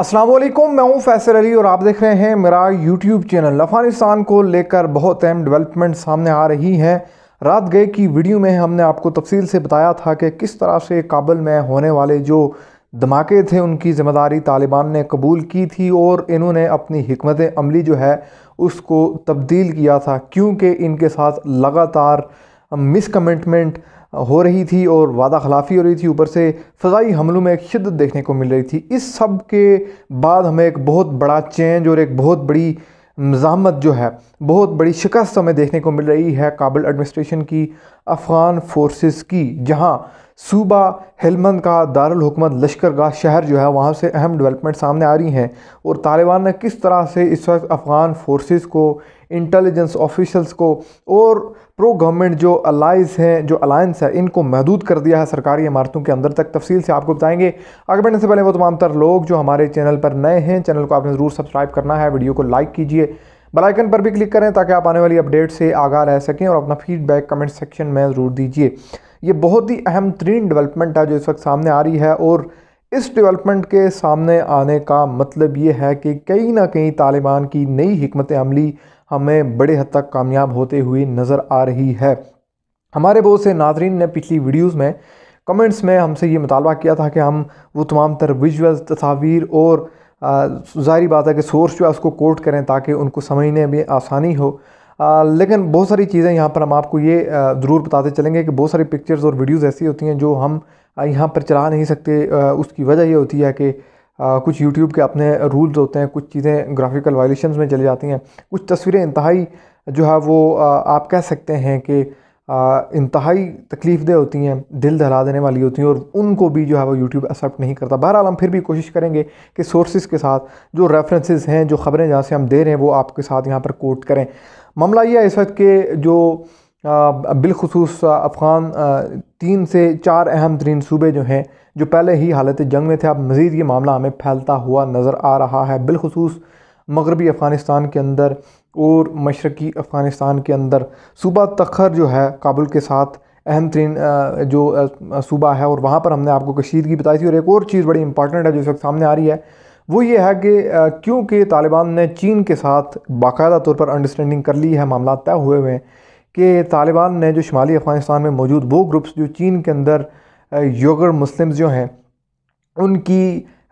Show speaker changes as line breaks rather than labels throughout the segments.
असलम मैं हूं फैसल अली और आप देख रहे हैं मेरा यूट्यूब चैनल अफ़गानिस्तान को लेकर बहुत अहम डेवलपमेंट सामने आ रही हैं रात गए की वीडियो में हमने आपको तफसील से बताया था कि किस तरह से काबुल में होने वाले जो धमाके थे उनकी ज़िम्मेदारी तालिबान ने कबूल की थी और इन्होंने अपनी हमत अमली जो है उसको तब्दील किया था क्योंकि इनके साथ लगातार मिसकमिटमेंट हो रही थी और वादा खिलाफी हो रही थी ऊपर से फ़जाई हमलों में एक शिद्दत देखने को मिल रही थी इस सब के बाद हमें एक बहुत बड़ा चेंज और एक बहुत बड़ी मजामत जो है बहुत बड़ी शिकस्त हमें देखने को मिल रही है काबिल एडमिनिस्ट्रेशन की अफ़गान फोर्सेस की जहाँ सूबा हेलमंद का दारुल हुकूमत लश्कर का शहर जो है वहाँ से अहम डेवलपमेंट सामने आ रही हैं और तालिबान ने किस तरह से इस वक्त अफ़गान फोर्सेस को इंटेलिजेंस ऑफिशल्स को और प्रो गवर्नमेंट जो अलाइज हैं जो अलायंस है इनको महदूद कर दिया है सरकारी इमारतों के अंदर तक तफसील से आपको बताएंगे आगे बढ़ने से पहले वो तमाम तर लोग जो हमारे चैनल पर नए हैं चैनल को आपने ज़रूर सब्सक्राइब करना है वीडियो को लाइक कीजिए बेलाइकन पर भी क्लिक करें ताकि आप आने वाली अपडेट से आगा रह सकें और अपना फीडबैक कमेंट सेक्शन में ज़रूर दीजिए ये बहुत ही अहम तरीन डेवलपमेंट है जो इस वक्त सामने आ रही है और इस डेवलपमेंट के सामने आने का मतलब ये है कि कहीं ना कहीं तालिबान की नई हमत अमली हमें बड़े हद तक कामयाब होते हुए नज़र आ रही है हमारे बहुत से नाजरन ने पिछली वीडियोज़ में कमेंट्स में हमसे ये मुतालबा किया था कि हम वो तमाम तर विजुअल्स तस्वीर और ज़ाहरी बात है कि सोर्स जो है उसको कोट करें ताकि उनको समझने में आसानी हो लेकिन बहुत सारी चीज़ें यहाँ पर हम आपको ये ज़रूर बताते चलेंगे कि बहुत सारी पिक्चर्स और वीडियोज़ ऐसी होती हैं जो हम यहाँ पर चला नहीं सकते उसकी वजह ये होती है कि आ, कुछ यूट्यूब के अपने रूल्स होते हैं कुछ चीज़ें ग्राफिकल वायलेशन में चली जाती हैं कुछ तस्वीरें इंतहाई जो है वो आ, आप कह सकते हैं कि इंतहाई तकलीफ दह होती हैं दिल दहला देने वाली होती हैं और उनको भी जो है वो यूट्यूब एक्सेप्ट नहीं करता बहरहाल हम फिर भी कोशिश करेंगे कि सोर्सेज के साथ जो रेफरेंसेस हैं जो ख़बरें जहाँ से हम दे रहे हैं वो आपके साथ यहाँ पर कोट करें मामला यह है इस वक्त के जो बिलखसूस अफ़गान तीन से चार अहम तरीन सूबे जो हैं जो पहले ही हालत जंग में थे अब मज़ीद ये मामला हमें फैलता हुआ नज़र आ रहा है बिलखसूस मगरबी अफ़गानिस्तान के अंदर और मशरक़ी अफ़गानिस्तान के अंदर सूबा तखर जो है काबुल के साथ अहम तरीन जो सूबा है और वहाँ पर हमने आपको कशीदगी बताई थी और एक और चीज़ बड़ी इंपॉर्टेंट है जो इस वक्त सामने आ रही है वो ये है कि क्योंकि तालिबान ने चीन के साथ बाकायदा तौर पर अंडरस्टैंडिंग कर ली है मामला तय हुए हुए हैं कि तालिबान ने जो शुमाली अफ़गानिस्तान में मौजूद वो ग्रुप्स जो चीन के अंदर योगर मुस्लिम्स जो हैं उनकी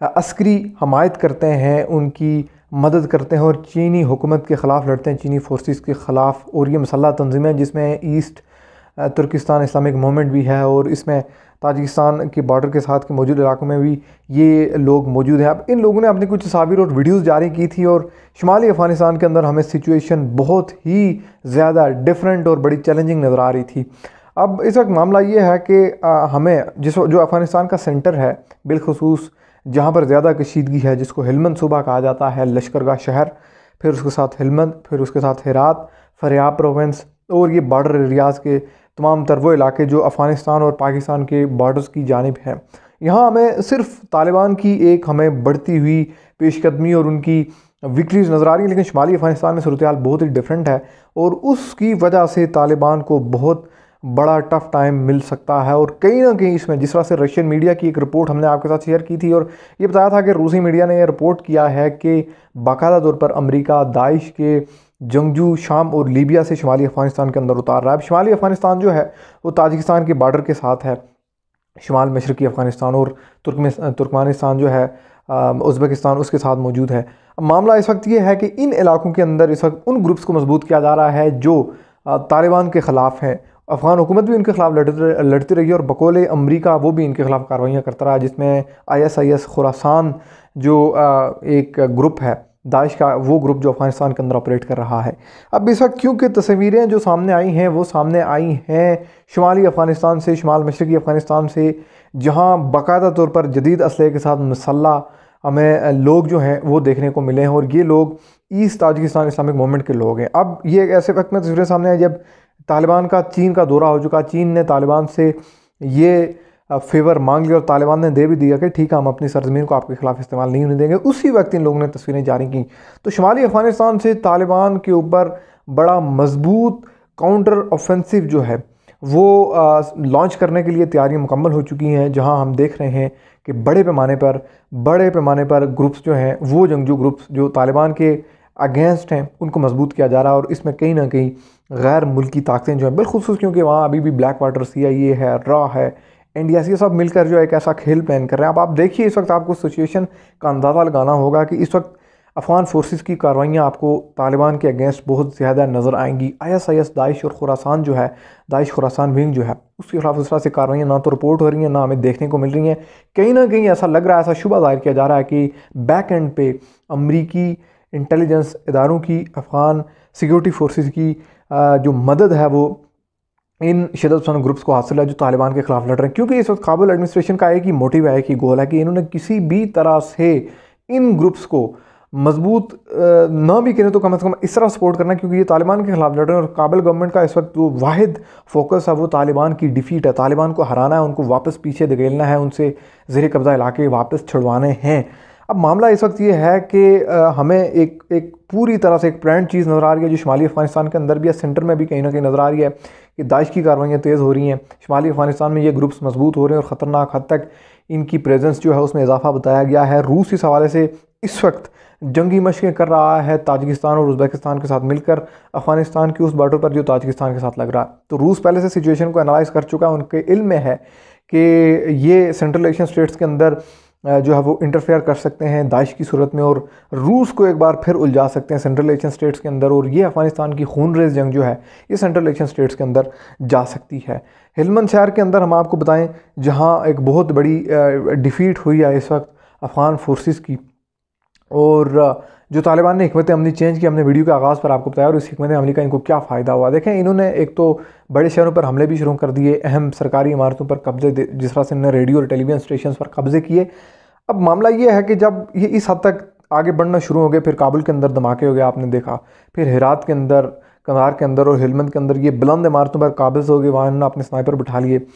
अस्करी हमायत करते हैं उनकी मदद करते हैं और चीनी हुकूमत के ख़िलाफ़ लड़ते हैं चीनी फोर्सेस के ख़िलाफ़ और ये मसल्ला तंजीमें जिसमें ईस्ट तुर्किस्तान इस्लामिक मूवमेंट भी है और इसमें ताजिकिस्तान के बॉर्डर के साथ के मौजूद इलाकों में भी ये लोग मौजूद हैं अब इन लोगों ने अपनी कुछ तस्वीर और वीडियोज़ जारी की थी और शुमाली अफ़गानिस्तान के अंदर हमें सिचुएशन बहुत ही ज़्यादा डिफरेंट और बड़ी चैलेंजिंग नज़र आ रही थी अब इस वक्त मामला ये है कि हमें जिस जो अफ़गानिस्तान का सेंटर है बिलखसूस जहाँ पर ज़्यादा कशीदगी है जिसको हिलमंद सूबा कहा जाता है लश्कर का शहर फिर उसके साथ हिलमंद फिर उसके साथ हेरात फरियाब प्रोवेंस और ये बॉर्डर एरियाज़ के तमाम तर वो इलाके जो अफ़गानिस्तान और पाकिस्तान के बॉर्डर्स की जानब हैं यहाँ हमें सिर्फ तालिबान की एक हमें बढ़ती हुई पेशकदमी और उनकी विक्ट्रीज़ नज़र आ रही है लेकिन शुमाली अफ़गानिस्तान में सूरत बहुत ही डिफरेंट है और उसकी वजह से तालिबान को बहुत बड़ा टफ टाइम मिल सकता है और कहीं ना कहीं इसमें जिस तरह से रशियन मीडिया की एक रिपोर्ट हमने आपके साथ शेयर की थी और ये बताया था कि रूसी मीडिया ने यह रिपोर्ट किया है कि बाकायदा तौर पर अमरीका दाइश के जंगजू शाम और लीबिया से शुमाली अफ़गानिस्तान के अंदर उतार रहा है शुमाली अफ़गानिस्तान जो है वो ताजिकिस्तान के बॉर्डर के साथ है शुमाल मशरकी अफ़गानिस्तान और तुर्क तुर्कमानिस्तान जो है उज़्बेकिस्तान उसके साथ मौजूद है अब मामला इस वक्त ये है कि इन इलाकों के अंदर इस वक्त उन ग्रुप्स को मजबूत किया जा रहा है जो तालिबान के ख़िलाफ़ हैं अफ़गान हुकूमत भी इनके ख़िलाफ़ लड़ती रही और बकौल अमरीका वो भी इनके ख़िलाफ़ कार्रवाइयाँ करता रहा जिसमें I S I S Khorasan जो एक ग्रुप है दाइश का वो ग्रुप जो अफगानिस्तान के अंदर ऑपरेट कर रहा है अब इस वक्त क्योंकि तस्वीरें जो सामने आई हैं वो सामने आई हैं शुमाली अफ़गानिस्तान से शुमाल मशरक़ी अफ़गानिस्तान से जहाँ बाकायदा तौर पर जदीद असले के साथ मसल्ला हमें लोग जो हैं वो देखने को मिले हैं और ये लोग ईस्ट ताजिकिस्तान इस्लामिक मूवमेंट के लोग हैं अब ये ऐसे वक्त में तस्वीरें सामने आई जब तालिबान का चीन का दौरा हो चुका चीन ने तालिबान से ये फेवर मांग लिया और तालिबान ने दे भी दिया कि ठीक है हम अपनी सरजमीन को आपके खिलाफ इस्तेमाल नहीं होने देंगे उसी वक्त इन लोगों ने तस्वीरें जारी की तो शुमाली अफगानिस्तान से तालिबान के ऊपर बड़ा मजबूत काउंटर ऑफेंसिव जो है वो लॉन्च करने के लिए तैयारियां मुकम्मल हो चुकी हैं जहां हम देख रहे हैं कि बड़े पैमाने पर बड़े पैमाने पर ग्रुप्स जो हैं वो जंगजू ग्रुप्स जो तालिबान के अगेंस्ट हैं उनको मजबूत किया जा रहा है और इसमें कहीं ना कहीं गैर मुल्की ताकतें जो हैं बिलखसूस क्योंकि वहाँ अभी भी ब्लैक वाटर सी आई ए है रॉ है इंडिया से सब मिलकर जो एक ऐसा खेल प्लान कर रहे हैं अब आप देखिए इस वक्त आपको सिचुएशन का अंदाज़ा लगाना होगा कि इस वक्त अफगान फोर्सेस की कार्रवाइयाँ आपको तालिबान के अगेंस्ट बहुत ज़्यादा नज़र आएंगी I S I S Daesh और खुरासान जो है दाइश खुरासान विंग जो है उसके खिलाफ उस तरह से कार्रवाइयाँ ना तो रिपोर्ट हो रही हैं ना हमें देखने को मिल रही हैं कहीं ना कहीं ऐसा लग रहा है ऐसा शुबा जाहिर किया जा रहा है कि बैक एंड पे अमरीकी इंटेलिजेंस इदारों की अफ़गान सिक्योरिटी फोर्स की जो मदद है वो इन शद पसंद ग्रुप्स को हासिल है जो तालिबान के खिलाफ लड़ रहे हैं क्योंकि इस वक्त काबुल एडमिनिस्ट्रेशन का एक ही मोटिव है कि गोल है कि इन्होंने किसी भी तरह से इन ग्रुप्स को मजबूत ना भी करें तो कम से कम इस तरह सपोर्ट करना क्योंकि ये तालिबान के खिलाफ लड़ रहे हैं और काबिल गवर्नमेंट का इस वक्त जो वाद फोकस है वो तालिबान की डिफीट है तालिबान को हराना है उनको वापस पीछे धकेलना है उनसे जेर कब्ज़ा इलाके वापस छुड़वाने हैं अब मामला इस वक्त ये है कि हमें एक एक पूरी तरह से एक ब्रांड चीज़ नज़र आ रही है जो शुमाली अफगानिस्तान के अंदर भी या सेंटर में भी कहीं ना कहीं नज़र आ रही है कि दाइश की कार्रवाइयाँ तेज़ हो रही हैं शुमाली अफगानिस्तान में ये ग्रुप्स मजबूत हो रहे हैं और ख़तरनाक हद तक इनकी प्रेजेंस जो है उसमें इजाफा बताया गया है रूस इस हवाले से इस वक्त जंगी मशक़ें कर रहा है ताजिकिस्तान और उज़्बेकिस्तान के साथ मिलकर अफगानिस्तान की उस बार्डर पर जो ताजिकिस्तान के साथ लग रहा है तो रूस पहले से सिचुएशन को एनालाइज कर चुका है उनके इल्म में है कि ये सेंट्रल एशियन स्टेट्स के अंदर जो है वो इंटरफेयर कर सकते हैं दाइश की सूरत में और रूस को एक बार फिर उलझा सकते हैं सेंट्रल एशियन स्टेट्स के अंदर और ये अफगानिस्तान की खून रेज जंग जो है ये सेंट्रल एशियन स्टेट्स के अंदर जा सकती है हिलमंद शहर के अंदर हम आपको बताएं जहाँ एक बहुत बड़ी डिफ़ीट हुई है इस वक्त अफ़गान फोर्सेस की और जो तालिबान ने हमत अमली चेंज की हमने वीडियो के आगाज़ पर आपको बताया और इस हमत अमली का इनको क्या फ़ायदा हुआ देखें इन्होंने एक तो बड़े शहरों पर हमले भी शुरू कर दिए अहम सरकारी इमारतों पर कब्जे जिस तरह से इन्होंने रेडियो और टेलीविज़न स्टेशन पर कब्जे किए अब मामला ये है कि जब ये इस हद तक आगे बढ़ना शुरू हो गए फिर काबुल के अंदर धमाके हो गए आपने देखा फिर हिरात के अंदर कंधार के अंदर और हेलमंद के अंदर ये बुलंद इमारतों पर काबज़ हो गए वहाँ इन्होंने अपने स्नाइपर बिठा लिए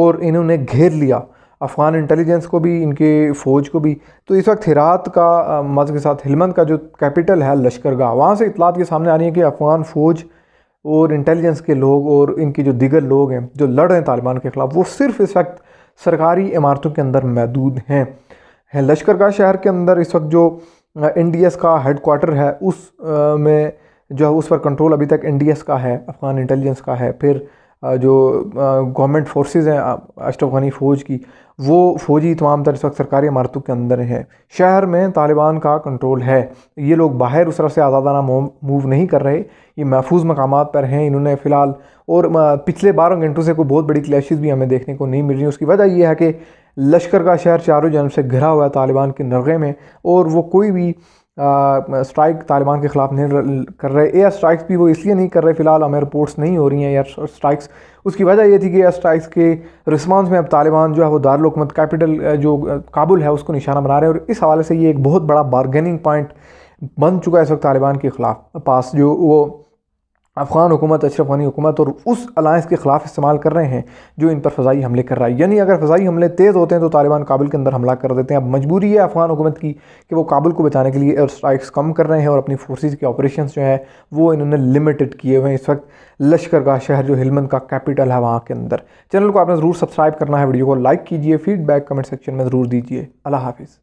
और इन्होंने घेर लिया अफ़गान इंटेलिजेंस को भी इनके फ़ौज को भी तो इस वक्त हिरात का मज़ के साथ हिलमंद का जो कैपिटल है लश्कर गाह वहाँ से इतलात ये सामने आ रही है कि अफ़गान फ़ौज और इंटेलिजेंस के लोग और इनके जो दिगर लोग हैं जो लड़ रहे हैं तालिबान के ख़िलाफ़ वो सिर्फ इस वक्त सरकारी इमारतों के अंदर महदूद हैं है लश्कर गाह शहर के अंदर इस वक्त जो एन डी एस का हेड क्वार्टर है उस में जो है उस पर कंट्रोल अभी तक एन डी एस का है अफ़गान इंटेलिजेंस का है फिर जो गवर्नमेंट फोर्सेस हैं अशरफ गनी फ़ौज की वो फ़ौजी तमाम तर इस वक्त सरकारी इमारतों के अंदर है शहर में तालिबान का कंट्रोल है ये लोग बाहर उस तरफ से आज़ादाना मूव नहीं कर रहे ये महफूज मकाम पर हैं इन्होंने फ़िलहाल और पिछले बारह घंटों से कोई बहुत बड़ी क्लैश भी हमें देखने को नहीं मिल रही उसकी वजह यह है कि लश्कर का शहर चारों जन्म से घिरा हुआ है तालिबान के नरगे में और वो कोई भी स्ट्राइक तालिबान के ख़िलाफ़ नहीं कर रहे एयर स्ट्राइक्स भी वो इसलिए नहीं कर रहे फ़िलहाल हमें रिपोर्ट्स नहीं हो रही हैं एयर स्ट्राइक्स उसकी वजह ये थी कि एयर स्ट्राइक्स के रिस्पॉन्स में अब तालिबान जो है वो दारकूमत कैपिटल जो काबुल है उसको निशाना बना रहे हैं और इस हवाले से ये एक बहुत बड़ा बारगेनिंग पॉइंट बन चुका है इस वक्त तालिबान के ख़िलाफ़ पास जो वो अफगान हुकूमत अशरफ गनी हुकूमत और उस अलायंस के ख़िलाफ़ इस्तेमाल कर रहे हैं जो इन पर फ़जाई हमले कर रहा है यानी अगर फ़जाई हमले तेज़ होते हैं तो तालिबान काबुल के अंदर हमला कर देते हैं अब मजबूरी है अफगान हुकूमत की कि वो काबुल को बचाने के लिए एयर स्ट्राइक्स कम कर रहे हैं और अपनी फोर्सेज के ऑपरेशन जो है वो इन्होंने लिमिटेड किए हुए हैं इस वक्त लश्कर का शहर जो हिलमंद का कैपिटल है वहाँ के अंदर चैनल को आपने ज़रूर सब्सक्राइब करना है वीडियो को लाइक कीजिए फीडबैक कमेंट सेक्शन में ज़रूर दीजिए अल्लाह हाफिज़